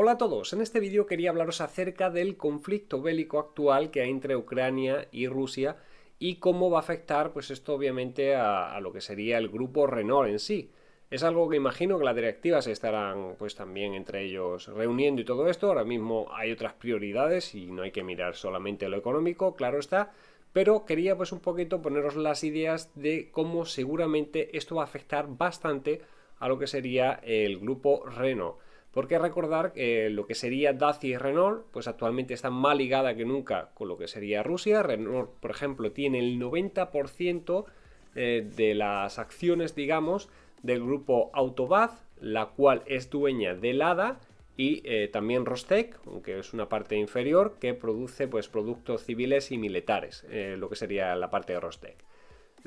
Hola a todos, en este vídeo quería hablaros acerca del conflicto bélico actual que hay entre Ucrania y Rusia y cómo va a afectar pues esto obviamente a, lo que sería el grupo Renault en sí. Es algo que imagino que las directivas estarán pues también entre ellos reuniendo y todo esto. Ahora mismo hay otras prioridades y no hay que mirar solamente lo económico, claro está, pero quería pues un poquito poneros las ideas de cómo seguramente esto va a afectar bastante a lo que sería el grupo Renault. Porque recordar que eh, lo que sería Dacia y Renault, pues actualmente está más ligada que nunca con lo que sería Rusia. Renault, por ejemplo, tiene el 90% eh, de las acciones, digamos, del grupo Autobaz, la cual es dueña de Lada y eh, también Rostec, aunque es una parte inferior, que produce pues, productos civiles y militares, lo que sería la parte de Rostec.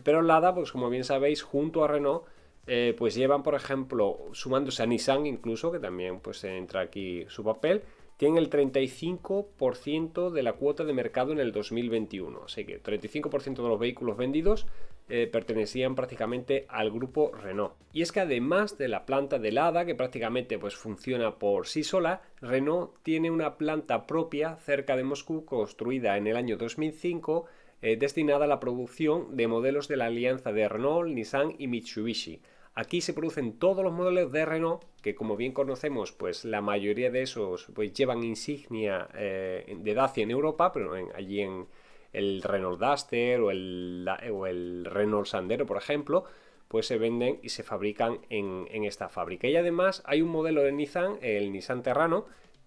Pero Lada, pues como bien sabéis, junto a Renault, eh, pues llevan, por ejemplo, sumándose a Nissan incluso, que también pues entra aquí su papel, tiene el 35% de la cuota de mercado en el 2021. Así que 35% de los vehículos vendidos eh, pertenecían prácticamente al grupo Renault. Y es que además de la planta de Lada, que prácticamente pues, funciona por sí sola, Renault tiene una planta propia cerca de Moscú construida en el año 2005 eh, destinada a la producción de modelos de la alianza de Renault, Nissan y Mitsubishi. Aquí se producen todos los modelos de Renault, que como bien conocemos, pues la mayoría de esos pues, llevan insignia eh, de Dacia en Europa, pero allí en el Renault Duster o el, Renault Sandero, por ejemplo, pues se venden y se fabrican en esta fábrica. Y además hay un modelo de Nissan, el Nissan Terrano,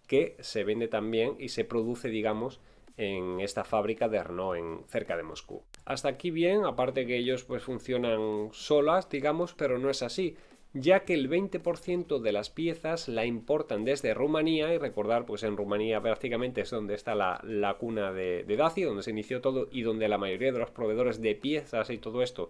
que se vende también y se produce, digamos, en esta fábrica de Renault en, cerca de Moscú. Hasta aquí bien, aparte que ellos pues funcionan solas, digamos, pero no es así ya que el 20% de las piezas la importan desde Rumanía y recordar pues en Rumanía prácticamente es donde está la, cuna de, de, Dacia, donde se inició todo y donde la mayoría de los proveedores de piezas y todo esto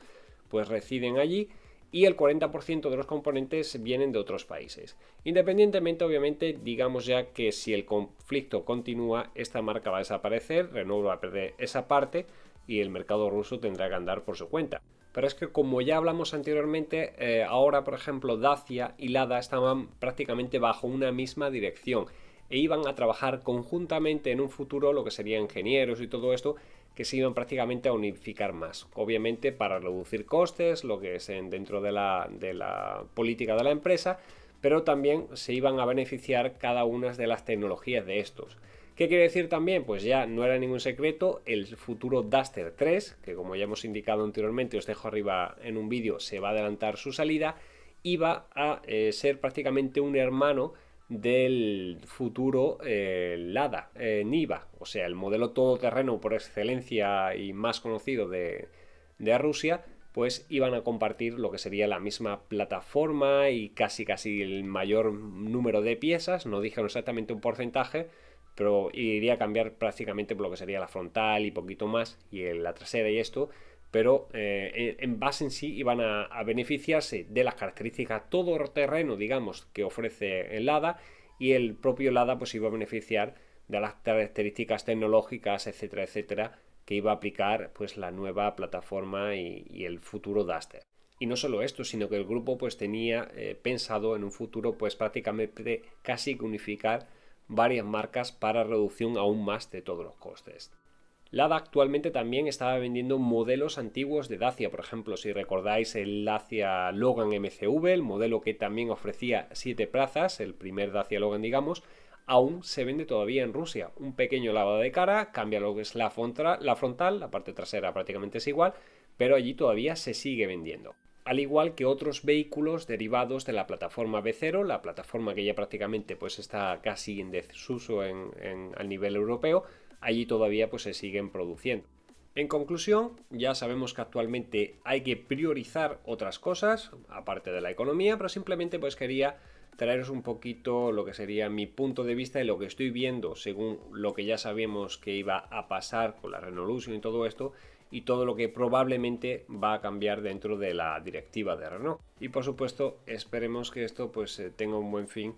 pues residen allí y el 40% de los componentes vienen de otros países. Independientemente, obviamente, digamos ya que si el conflicto continúa, esta marca va a desaparecer, Renault va a perder esa parte y el mercado ruso tendrá que andar por su cuenta. Pero es que como ya hablamos anteriormente, eh, ahora por ejemplo Dacia y Lada estaban prácticamente bajo una misma dirección e iban a trabajar conjuntamente en un futuro lo que serían ingenieros y todo esto que se iban prácticamente a unificar más. Obviamente para reducir costes, lo que es dentro de la, de la política de la empresa, pero también se iban a beneficiar cada una de las tecnologías de estos. ¿Qué quiere decir también? Pues ya no era ningún secreto, el futuro Duster 3, que como ya hemos indicado anteriormente, os dejo arriba en un vídeo, se va a adelantar su salida, iba a eh, ser prácticamente un hermano del futuro eh, Lada, eh, Niva, o sea, el modelo todoterreno por excelencia y más conocido de, de Rusia, pues iban a compartir lo que sería la misma plataforma y casi casi el mayor número de piezas, no dijeron exactamente un porcentaje, pero iría a cambiar prácticamente por lo que sería la frontal y poquito más y la trasera y esto, pero eh, en base en sí iban a, beneficiarse de las características todo terreno, digamos, que ofrece el LADA y el propio LADA pues iba a beneficiar de las características tecnológicas, etcétera, etcétera, que iba a aplicar pues la nueva plataforma y, el futuro Duster. Y no solo esto, sino que el grupo pues tenía eh, pensado en un futuro pues prácticamente casi unificar varias marcas para reducción aún más de todos los costes. Lada actualmente también estaba vendiendo modelos antiguos de Dacia, por ejemplo, si recordáis el Dacia Logan MCV, el modelo que también ofrecía 7 plazas, el primer Dacia Logan, digamos, aún se vende todavía en Rusia. Un pequeño lavado de cara, cambia lo que es la, frontal, la parte trasera prácticamente es igual, pero allí todavía se sigue vendiendo al igual que otros vehículos derivados de la plataforma B0, la plataforma que ya prácticamente pues está casi en desuso en, nivel europeo, allí todavía pues, se siguen produciendo. En conclusión, ya sabemos que actualmente hay que priorizar otras cosas, aparte de la economía, pero simplemente pues quería traeros un poquito lo que sería mi punto de vista y lo que estoy viendo según lo que ya sabemos que iba a pasar con la Renault y todo esto y todo lo que probablemente va a cambiar dentro de la directiva de Renault. Y por supuesto, esperemos que esto pues eh, tenga un buen fin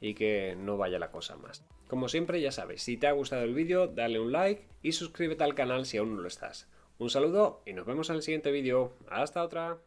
y que no vaya la cosa más. Como siempre ya sabes, si te ha gustado el vídeo dale un like y suscríbete al canal si aún no lo estás. Un saludo y nos vemos en el siguiente vídeo. ¡Hasta otra!